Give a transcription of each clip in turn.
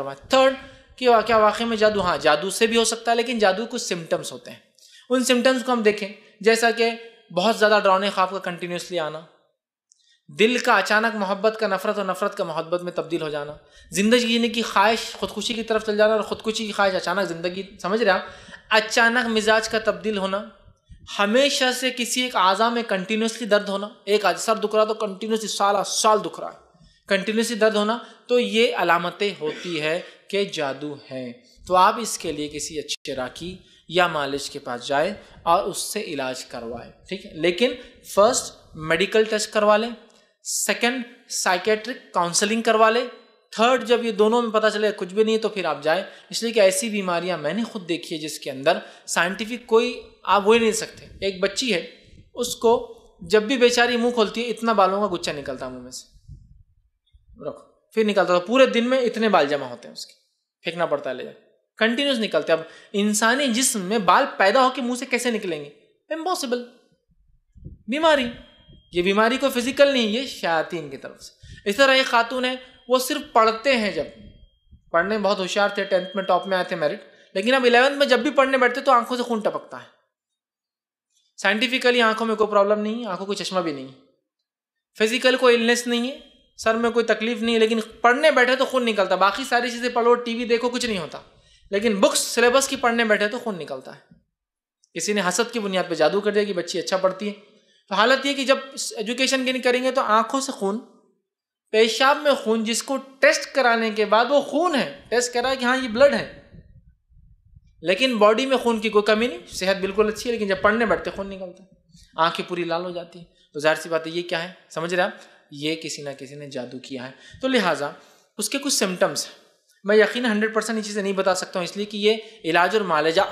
third कि क्या वाकई में जादू हाँ जादू से भी हो सकता है लेकिन जादू कुछ सिम्टम्स होते हैं उन सिम्टम्स को हम देखें जैसा कि बहुत ज़्यादा डरावने खाफ का कंटिन्यूसली आना दिल का अचानक मोहब्बत का नफरत और नफरत का मोहब्बत में तब्दील हो जाना ज़िंदगी जीने की ख्वाहिश खुदकुशी की तरफ चल जाना और खुदकुशी की ख्वाहिश अचानक ज़िंदगी समझ रहे आप अचानक मिजाज का तब्दील होना हमेशा से किसी एक आज़ा में कंटिन्यूसली दर्द होना एक आज सर दुख रहा तो कंटिन्यूसली साल साल दुख रहा है कंटिन्यूसली दर्द होना तो ये अलामतें होती है कि जादू है तो आप इसके लिए किसी अच्छे राखी या मालिश के पास जाए और उससे इलाज करवाएं ठीक है लेकिन फर्स्ट मेडिकल टेस्ट करवा लें सेकेंड साइकेट्रिक काउंसलिंग करवा लें थर्ड जब ये दोनों में पता चले कुछ भी नहीं है तो फिर आप जाए इसलिए कि ऐसी बीमारियां मैंने खुद देखी है जिसके अंदर साइंटिफिक कोई आप वो ही नहीं सकते एक बच्ची है उसको जब भी बेचारी मुंह खोलती है इतना बालों का गुच्छा निकलता है मुंह में से रखो फिर निकलता था पूरे दिन में इतने बाल जमा होते हैं उसके फेंकना पड़ता है ले जाए कंटिन्यूस निकलते अब इंसानी जिसम में बाल पैदा होकर मुंह से कैसे निकलेंगे इम्पॉसिबल बीमारी ये बीमारी को फिजिकल नहीं ये शायातीन की तरफ से इस तरह ये खातून है वो सिर्फ पढ़ते हैं जब पढ़ने में बहुत होशियार थे टेंथ में टॉप में आए थे मेरिट लेकिन अब इलेवंथ में जब भी पढ़ने बैठते तो आंखों से खून टपकता है साइंटिफिकली आंखों में कोई प्रॉब्लम नहीं है आंखों को चश्मा भी नहीं है फिजिकल कोई इलनेस नहीं है सर में कोई तकलीफ नहीं है लेकिन पढ़ने बैठे तो खून निकलता बाकी सारी चीज़ें पढ़ो टीवी देखो कुछ नहीं होता लेकिन बुक्स सिलेबस की पढ़ने बैठे तो खून निकलता है किसी ने हसद की बुनियाद पर जादू कर दिया कि बच्ची अच्छा पढ़ती है तो हालत यह कि जब एजुकेशन गेन करेंगे तो आंखों से खून पेशाब में खून जिसको टेस्ट कराने के बाद वो खून है टेस्ट करा कि हाँ ये ब्लड है लेकिन बॉडी में खून की कोई कमी नहीं सेहत बिल्कुल अच्छी है लेकिन जब पढ़ने बैठते खून निकलता है आंखें पूरी लाल हो जाती है तो जाहिर सी बात है ये क्या है समझ रहे आप ये किसी ना किसी ने जादू किया है तो लिहाजा उसके कुछ सिम्टम्स हैं मैं यकीन हंड्रेड परसेंट इस चीज़ें नहीं बता सकता हूँ इसलिए कि ये इलाज और मालजा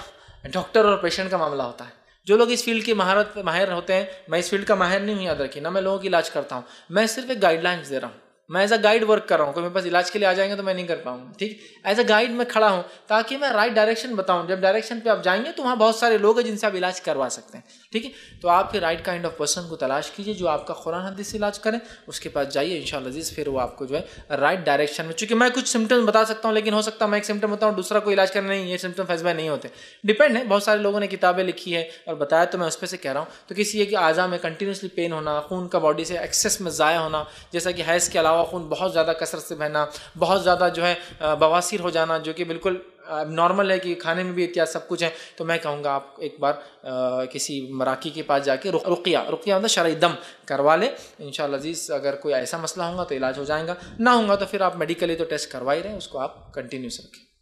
डॉक्टर और पेशेंट का मामला होता है जो लोग इस फील्ड के महारत माहिर होते हैं मैं इस फील्ड का माहिर नहीं हूँ याद रखिए ना मैं लोगों की इलाज करता हूँ मैं सिर्फ एक गाइडलाइंस दे रहा हूँ मैं एज अ गाइड वर्क कर रहा हूँ कोई मेरे पास इलाज के लिए आ जाएंगे तो मैं नहीं कर पाऊँगा ठीक एज अ गाइड मैं खड़ा हूँ ताकि मैं राइट डायरेक्शन बताऊँ जब डायरेक्शन पर आप जाएंगे तो वहाँ बहुत सारे लोग हैं जिनसे आप इलाज करवा सकते हैं ठीक है तो आपके राइट काइंड ऑफ पर्सन को तलाश कीजिए जो आपका कुरान हदीस से इलाज करें उसके पास जाइए इन शजीज़ फिर वो आपको जो है राइट डायरेक्शन में चूंकि मैं कुछ सिम्टम्स बता सकता हूँ लेकिन हो सकता है मैं एक सिम्टम बताऊँ दूसरा कोई इलाज करना नहीं ये सिम्टम फैसबा नहीं होते डिपेंड है बहुत सारे लोगों ने किताबें लिखी है और बताया तो मैं उस पर से कह रहा हूँ तो किसी है कि आज़ा में कंटिन्यूसली पेन होना खून का बॉडी से एक्सेस में ज़ाया होना जैसा कि हैज़ के अलावा खून बहुत ज़्यादा कसरत से बहना बहुत ज़्यादा जो है बवासिर हो जाना जो कि बिल्कुल नॉर्मल है कि खाने में भी एहतियात सब कुछ है तो मैं कहूँगा आप एक बार आ, किसी मराकी के पास जाके रुक, रुकिया रुकिया मतलब शराय दम करवा लें इन शजीज़ अगर कोई ऐसा मसला होगा तो इलाज हो जाएगा ना होगा तो फिर आप मेडिकली तो टेस्ट करवा ही रहे उसको आप कंटिन्यूस रखें